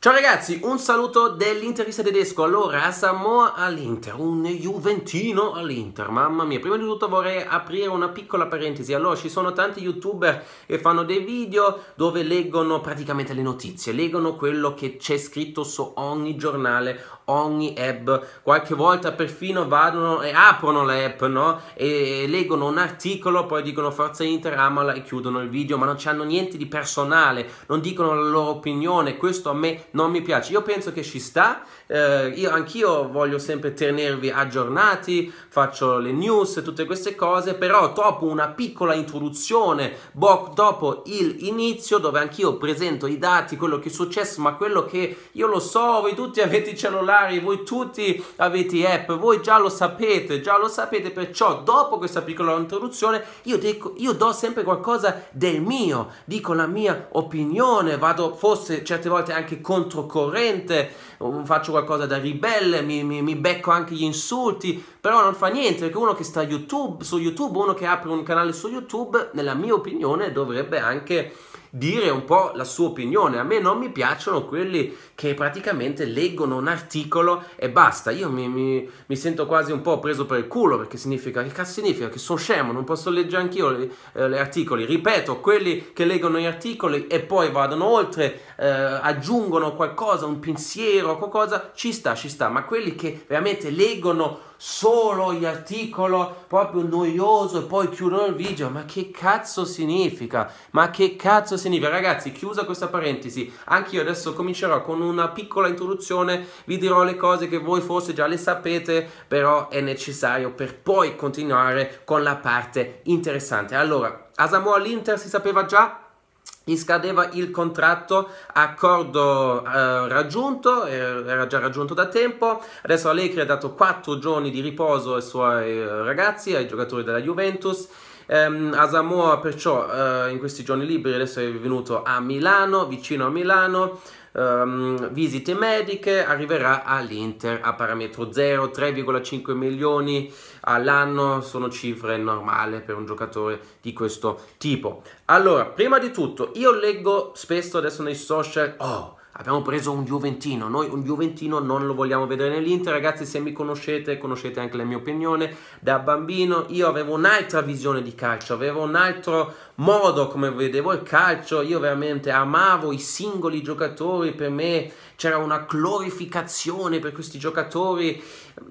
Ciao ragazzi, un saluto dell'interista tedesco. Allora, Samoa all'Inter, un Juventino all'Inter. Mamma mia, prima di tutto vorrei aprire una piccola parentesi. Allora, ci sono tanti youtuber che fanno dei video dove leggono praticamente le notizie, leggono quello che c'è scritto su ogni giornale, ogni app. Qualche volta perfino vanno e aprono l'app, no? E leggono un articolo, poi dicono Forza Inter, amala e chiudono il video, ma non hanno niente di personale, non dicono la loro opinione. Questo a me non mi piace. Io penso che ci sta, eh, io anch'io voglio sempre tenervi aggiornati, faccio le news, tutte queste cose, però dopo una piccola introduzione, bo- dopo il inizio, dove anch'io presento i dati, quello che è successo, ma quello che io lo so, voi tutti avete i cellulari, voi tutti avete app, voi già lo sapete, già lo sapete, perciò dopo questa piccola introduzione io, dico, io do sempre qualcosa del mio, dico la mia opinione, vado forse certe volte anche con controcorrente, faccio qualcosa da ribelle, mi, mi, mi, becco anche gli insulti, però non fa niente perché uno che sta YouTube, su YouTube, uno che apre un canale su YouTube, nella mia opinione dovrebbe anche dire un po' la sua opinione. A me non mi piacciono quelli che praticamente leggono un articolo e basta. Io mi, mi, mi sento quasi un po' preso per il culo perché significa che cazzo significa che sono scemo, non posso leggere anch'io gli eh, articoli. Ripeto, quelli che leggono gli articoli e poi vadano oltre, eh, aggiungono qualcosa, un pensiero, qualcosa, ci sta, ci sta. Ma quelli che veramente leggono solo gli articoli proprio noioso e poi chiudono il video, ma che cazzo significa? Ma che cazzo significa, ragazzi, chiusa questa parentesi, anche io adesso comincerò con una piccola introduzione, vi dirò le cose che voi forse già le sapete, però è necessario per poi continuare con la parte interessante. Allora, a all'Inter si sapeva già gli scadeva il contratto, accordo eh, raggiunto, eh, era già raggiunto da tempo, adesso Allegri ha dato 4 giorni di riposo ai suoi eh, ragazzi, ai giocatori della Juventus, Ehm, Asamoa perciò eh, in questi giorni liberi adesso è venuto a Milano, vicino a Milano, Um, visite mediche, arriverà all'Inter a parametro 0, 3,5 milioni all'anno, sono cifre normali per un giocatore di questo tipo. Allora, prima di tutto, io leggo spesso adesso nei social, oh, Abbiamo preso un Juventino, noi un Juventino non lo vogliamo vedere nell'Inter, ragazzi se mi conoscete, conoscete anche la mia opinione, da bambino io avevo un'altra visione di calcio, avevo un altro modo come vedevo il calcio, io veramente amavo i singoli giocatori, per me c'era una glorificazione per questi giocatori,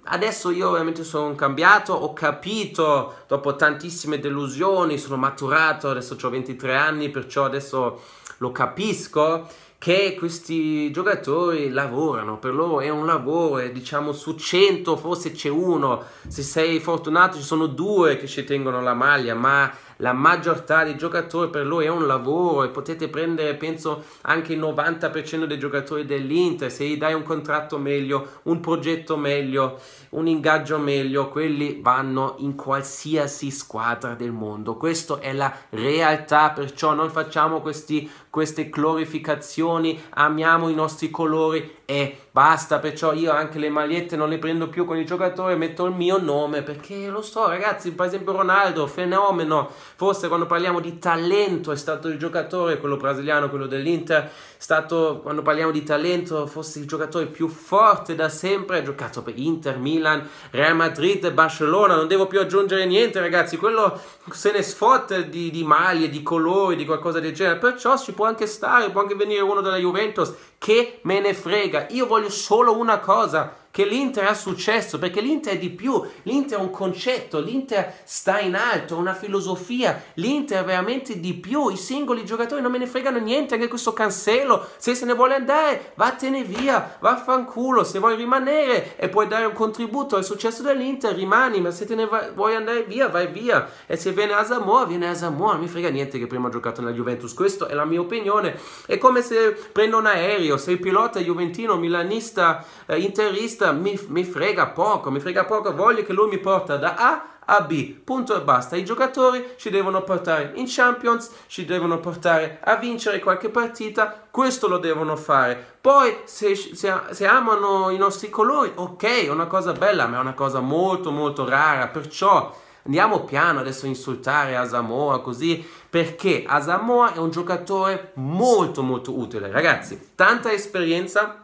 adesso io veramente sono cambiato, ho capito dopo tantissime delusioni, sono maturato, adesso ho 23 anni, perciò adesso lo capisco che questi giocatori lavorano, per loro è un lavoro, diciamo su 100 forse c'è uno, se sei fortunato ci sono due che ci tengono la maglia, ma la maggior parte dei giocatori per lui è un lavoro e potete prendere penso anche il 90% dei giocatori dell'Inter se gli dai un contratto meglio un progetto meglio un ingaggio meglio quelli vanno in qualsiasi squadra del mondo questa è la realtà perciò non facciamo questi, queste glorificazioni amiamo i nostri colori e Basta, perciò io anche le magliette non le prendo più con il giocatore, metto il mio nome perché lo so, ragazzi. Per esempio, Ronaldo, fenomeno. Forse quando parliamo di talento è stato il giocatore, quello brasiliano, quello dell'Inter, è stato quando parliamo di talento, forse il giocatore più forte da sempre. Ha giocato per Inter, Milan, Real Madrid, Barcellona. Non devo più aggiungere niente, ragazzi. Quello se ne sfotte di, di maglie, di colori, di qualcosa del genere. Perciò ci può anche stare, può anche venire uno della Juventus che me ne frega, io voglio solo una cosa, che l'Inter ha successo, perché l'Inter è di più, l'Inter è un concetto, l'Inter sta in alto, è una filosofia, l'Inter è veramente di più, i singoli giocatori non me ne fregano niente, anche questo cancello, se se ne vuole andare, vattene via, vaffanculo, se vuoi rimanere e puoi dare un contributo al successo dell'Inter, rimani, ma se te ne vai, vuoi andare via, vai via, e se viene Asamoa, viene Asamoa, non mi frega niente che prima ha giocato nella Juventus, questa è la mia opinione, è come se prendo un aereo, sei pilota juventino, milanista, eh, interista, cosa mi, mi frega poco, mi frega poco, voglio che lui mi porta da A a B, punto e basta. I giocatori ci devono portare in Champions, ci devono portare a vincere qualche partita, questo lo devono fare. Poi se, se, se, amano i nostri colori, ok, è una cosa bella, ma è una cosa molto molto rara, perciò andiamo piano adesso a insultare Asamoa così, perché Asamoa è un giocatore molto molto utile, ragazzi, tanta esperienza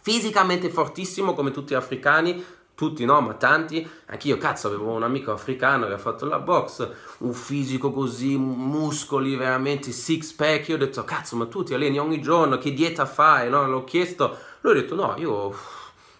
fisicamente fortissimo come tutti gli africani, tutti no, ma tanti, anch'io cazzo avevo un amico africano che ha fatto la box, un fisico così, muscoli veramente, six pack, io ho detto cazzo ma tu ti alleni ogni giorno, che dieta fai? No, l'ho chiesto, lui ha detto no, io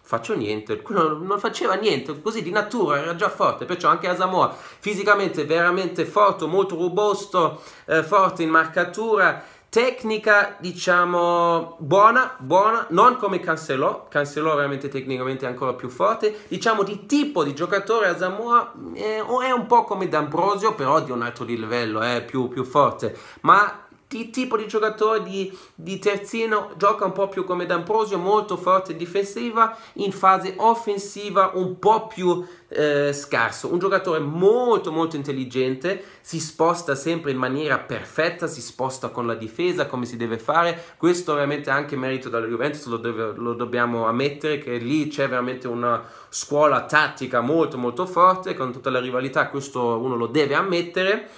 faccio niente, non faceva niente, così di natura era già forte, perciò anche Asamoa fisicamente veramente forte, molto robusto, eh, forte in marcatura, Tecnica, diciamo, buona, buona, non come Cancellò, Cancellò veramente tecnicamente è ancora più forte, diciamo di tipo di giocatore a Zamora eh, è un po' come D'Ambrosio, però di un altro livello, è eh, più, più forte, ma t- tipo di giocatore di, di, terzino, gioca un po' più come D'Ambrosio, molto forte difensiva, in fase offensiva un po' più eh, scarso. Un giocatore molto molto intelligente, si sposta sempre in maniera perfetta, si sposta con la difesa come si deve fare. Questo ovviamente è anche merito della Juventus, lo, deve, lo dobbiamo ammettere che lì c'è veramente una scuola tattica molto molto forte, con tutta la rivalità, questo uno lo deve ammettere.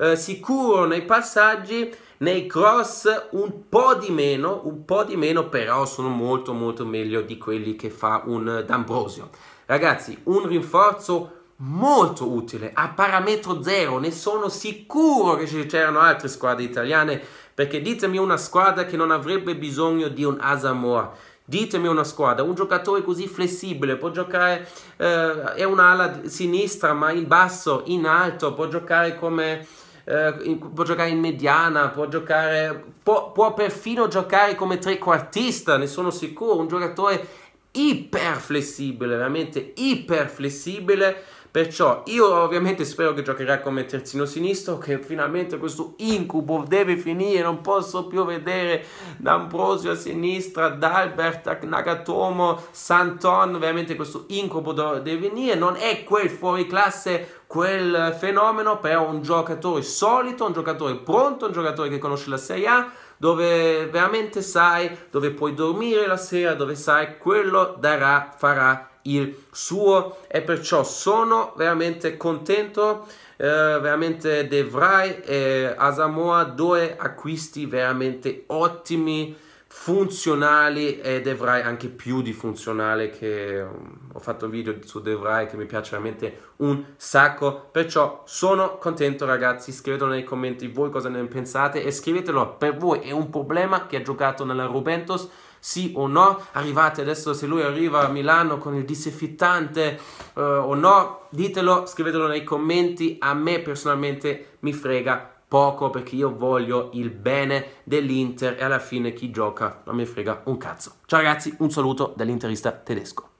Eh, sicuro nei passaggi, nei cross un po' di meno, un po' di meno, però sono molto molto meglio di quelli che fa un D'Ambrosio. Ragazzi, un rinforzo molto utile, a parametro zero, ne sono sicuro che c'erano altre squadre italiane, perché ditemi una squadra che non avrebbe bisogno di un Asamoah. Ditemi una squadra, un giocatore così flessibile può giocare, eh, è un'ala sinistra ma in basso, in alto, può giocare come eh, può giocare in mediana, può giocare, può, può perfino giocare come trequartista, ne sono sicuro, un giocatore iperflessibile, veramente iperflessibile Perciò io ovviamente spero che giocherà come terzino sinistro, che finalmente questo incubo deve finire, non posso più vedere D'Ambrosio a sinistra, D'Albert, Nagatomo, Santon, veramente questo incubo deve finire, non è quel fuori classe, quel fenomeno, però un giocatore solito, un giocatore pronto, un giocatore che conosce la Serie A, dove veramente sai dove puoi dormire la sera, dove sai quello darà, farà il suo e perciò sono veramente contento eh, veramente Devrai e Asamoa due acquisti veramente ottimi funzionali e Devrai anche più di funzionale che mm, ho fatto video su Devrai che mi piace veramente un sacco perciò sono contento ragazzi scrivetelo nei commenti voi cosa ne pensate e scrivetelo per voi è un problema che ha giocato nella Juventus sì o no, arrivate adesso se lui arriva a Milano con il diseffittante eh, o no, ditelo, scrivetelo nei commenti, a me personalmente mi frega poco perché io voglio il bene dell'Inter e alla fine chi gioca non mi frega un cazzo. Ciao ragazzi, un saluto dall'interista tedesco.